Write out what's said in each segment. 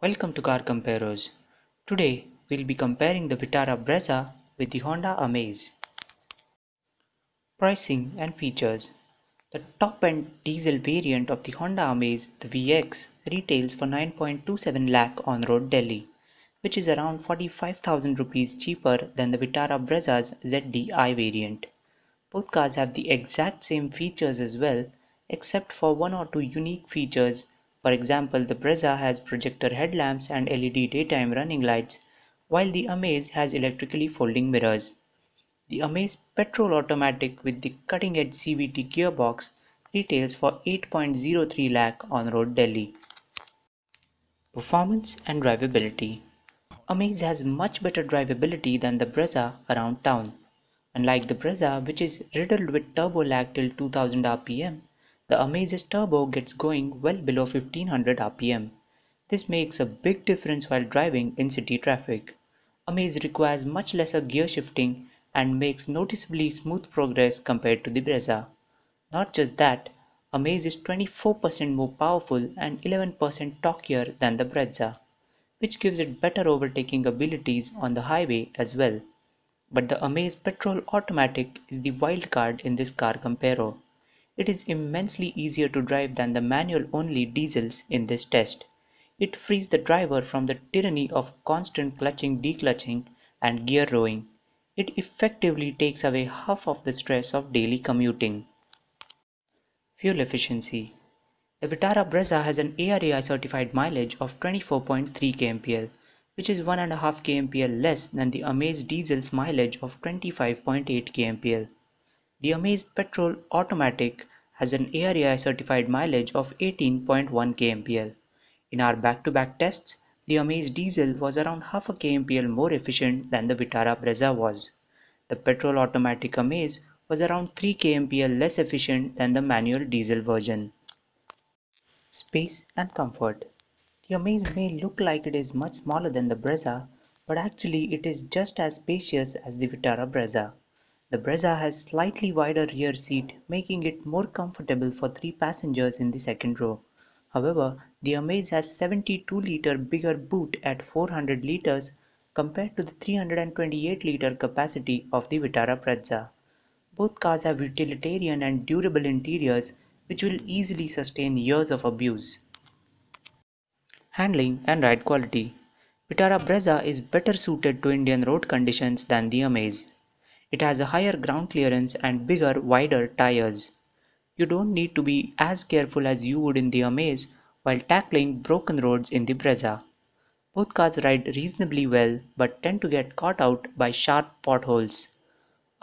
Welcome to Car Comparers. Today we'll be comparing the Vitara Brezza with the Honda Amaze. Pricing and features. The top-end diesel variant of the Honda Amaze, the VX, retails for 9.27 lakh on road Delhi, which is around 45,000 rupees cheaper than the Vitara Brezza's ZDI variant. Both cars have the exact same features as well, except for one or two unique features for example, the Brezza has projector headlamps and LED daytime running lights, while the Amaze has electrically folding mirrors. The Amaze petrol automatic with the cutting-edge CVT gearbox retails for 8.03 lakh on road Delhi. Performance and drivability Amaze has much better drivability than the Brezza around town. Unlike the Brezza, which is riddled with turbo lag till 2000 rpm, the Amaze's turbo gets going well below 1500 rpm. This makes a big difference while driving in city traffic. Amaze requires much lesser gear shifting and makes noticeably smooth progress compared to the Brezza. Not just that, Amaze is 24% more powerful and 11% talkier than the Brezza, which gives it better overtaking abilities on the highway as well but the Amaze petrol automatic is the wild card in this car comparo. It is immensely easier to drive than the manual-only diesels in this test. It frees the driver from the tyranny of constant clutching-declutching and gear rowing. It effectively takes away half of the stress of daily commuting. Fuel efficiency The Vitara Brezza has an ARAI certified mileage of 24.3 kmpl, which is 1.5 kmpl less than the Amaze Diesel's mileage of 25.8 kmpl. The Amaze Petrol Automatic has an ari certified mileage of 18.1 kmpl. In our back-to-back -back tests, the Amaze diesel was around half a kmpl more efficient than the Vitara Brezza was. The petrol automatic Amaze was around 3 kmpl less efficient than the manual diesel version. Space and comfort. The Amaze may look like it is much smaller than the Brezza, but actually it is just as spacious as the Vitara Brezza. The Brezza has slightly wider rear seat, making it more comfortable for three passengers in the second row. However, the Amaze has 72 liter bigger boot at 400 liters compared to the 328 liter capacity of the Vitara Brezza. Both cars have utilitarian and durable interiors which will easily sustain years of abuse. Handling and ride quality Vitara Brezza is better suited to Indian road conditions than the Amaze. It has a higher ground clearance and bigger, wider tires. You don't need to be as careful as you would in the Amaze while tackling broken roads in the Brezza. Both cars ride reasonably well but tend to get caught out by sharp potholes.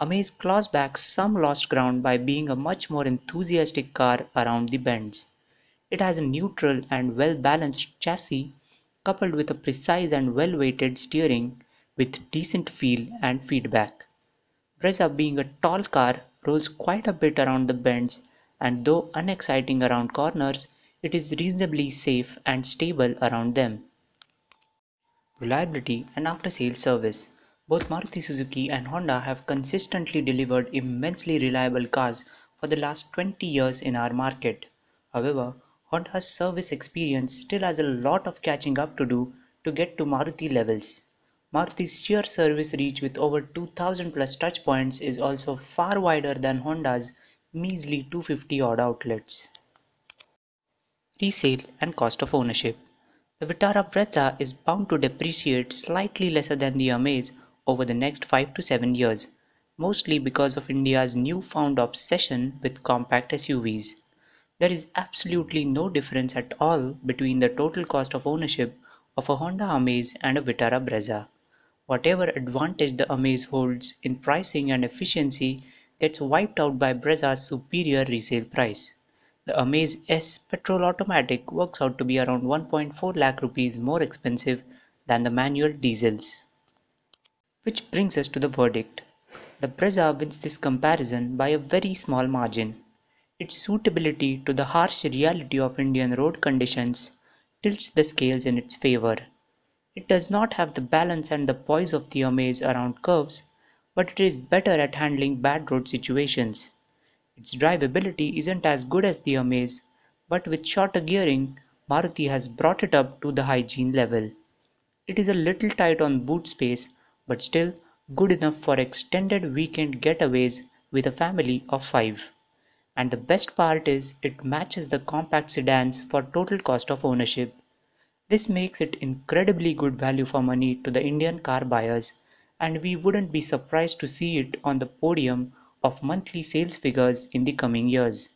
Amaze claws back some lost ground by being a much more enthusiastic car around the bends. It has a neutral and well balanced chassis coupled with a precise and well weighted steering with decent feel and feedback. Brezza being a tall car rolls quite a bit around the bends and though unexciting around corners, it is reasonably safe and stable around them. Reliability and after-sales service Both Maruti Suzuki and Honda have consistently delivered immensely reliable cars for the last 20 years in our market. However, Honda's service experience still has a lot of catching up to do to get to Maruti levels. Maruti's sheer service reach with over 2000 plus touchpoints is also far wider than Honda's measly 250 odd outlets. Resale and cost of ownership. The Vitara Brezza is bound to depreciate slightly lesser than the Amaze over the next 5 to 7 years, mostly because of India's newfound obsession with compact SUVs. There is absolutely no difference at all between the total cost of ownership of a Honda Amaze and a Vitara Brezza. Whatever advantage the Amaze holds in pricing and efficiency gets wiped out by Brezza's superior resale price. The Amaze S petrol automatic works out to be around 1.4 lakh rupees more expensive than the manual diesels. Which brings us to the verdict. The Brezza wins this comparison by a very small margin. Its suitability to the harsh reality of Indian road conditions tilts the scales in its favor. It does not have the balance and the poise of the amaze around curves, but it is better at handling bad road situations. Its drivability isn't as good as the amaze, but with shorter gearing, Maruti has brought it up to the hygiene level. It is a little tight on boot space, but still good enough for extended weekend getaways with a family of five. And the best part is it matches the compact sedans for total cost of ownership this makes it incredibly good value for money to the Indian car buyers, and we wouldn't be surprised to see it on the podium of monthly sales figures in the coming years.